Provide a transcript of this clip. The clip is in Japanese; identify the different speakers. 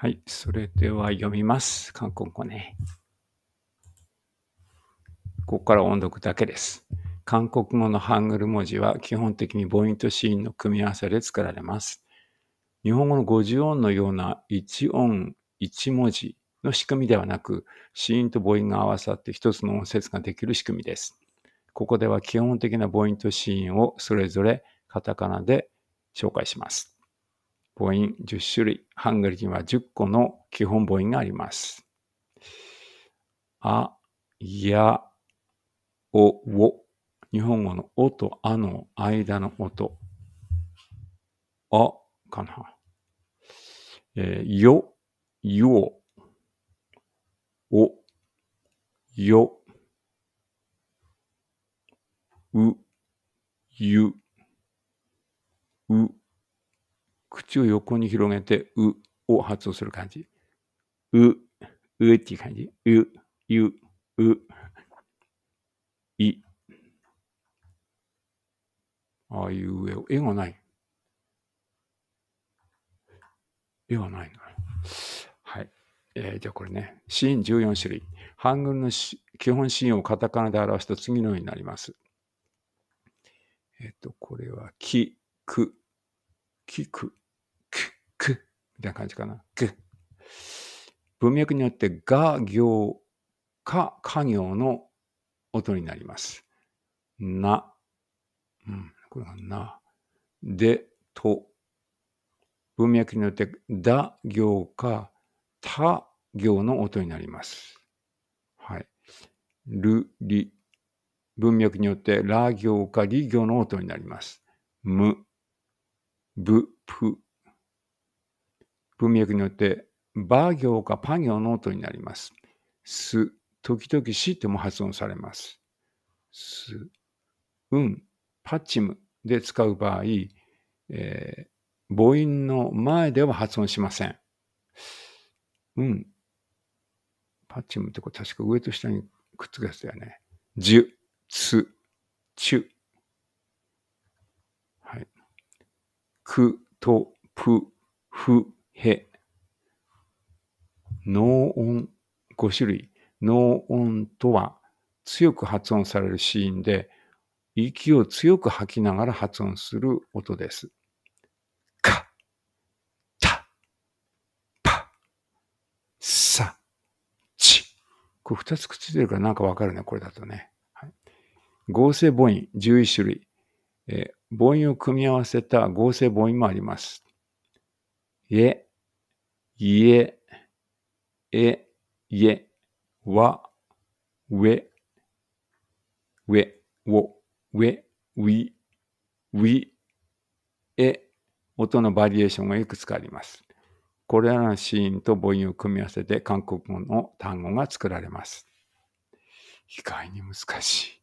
Speaker 1: はい、それでは読みます。韓国語ね。ここから音読だけです。韓国語のハングル文字は基本的に母音とーンの組み合わせで作られます。日本語の50音のような1音1文字の仕組みではなく、シーンと母音が合わさって一つの音節ができる仕組みです。ここでは基本的な母音とーンをそれぞれカタカナで紹介します。母音10種類。ハングルには10個の基本母音があります。あ、や、お、お。日本語のおとあの間の音。あ、かな。えー、よ、よ、お、よ、う、ゆ、う、口を横に広げて、うを発音する感じ。う、うっていう感じ。う、ゆ、う、い。ああいう上を、絵がない。絵はないな。はい。えー、じゃあこれね、シーン14種類。ハングルの基本シーンをカタカナで表すと次のようになります。えっ、ー、と、これは、き、く、きく。みたいな感じかな。ぐ。文脈によってが行かか行の音になります。な。うん、これがな。で、と。文脈によってだ行かた行の音になります。はい。る、り。文脈によってら行かり行の音になります。む、ぶ、ぷ、文脈によって、バー行かパ行の音になります。す、時々しても発音されます。す、うん、パチムで使う場合、えー、母音の前では発音しません。うん。パチムってこれ確か上と下にくっつつだよね。じゅ、つ、ちゅ。はい。く、と、ぷ、ふ、へ、脳音、5種類。脳音とは強く発音されるシーンで、息を強く吐きながら発音する音です。か、た、ぱ、さ、ち。これ2つくっついてるからなんかわかるね、これだとね。はい、合成母音11種類、え母音を組み合わせた合成母音もあります。え、いえ、え、いえ、わ、うえ、うえ、お、うえ、うい、うい、え、音のバリエーションがいくつかあります。これらのシーンと母音を組み合わせて韓国語の単語が作られます。意外に難しい。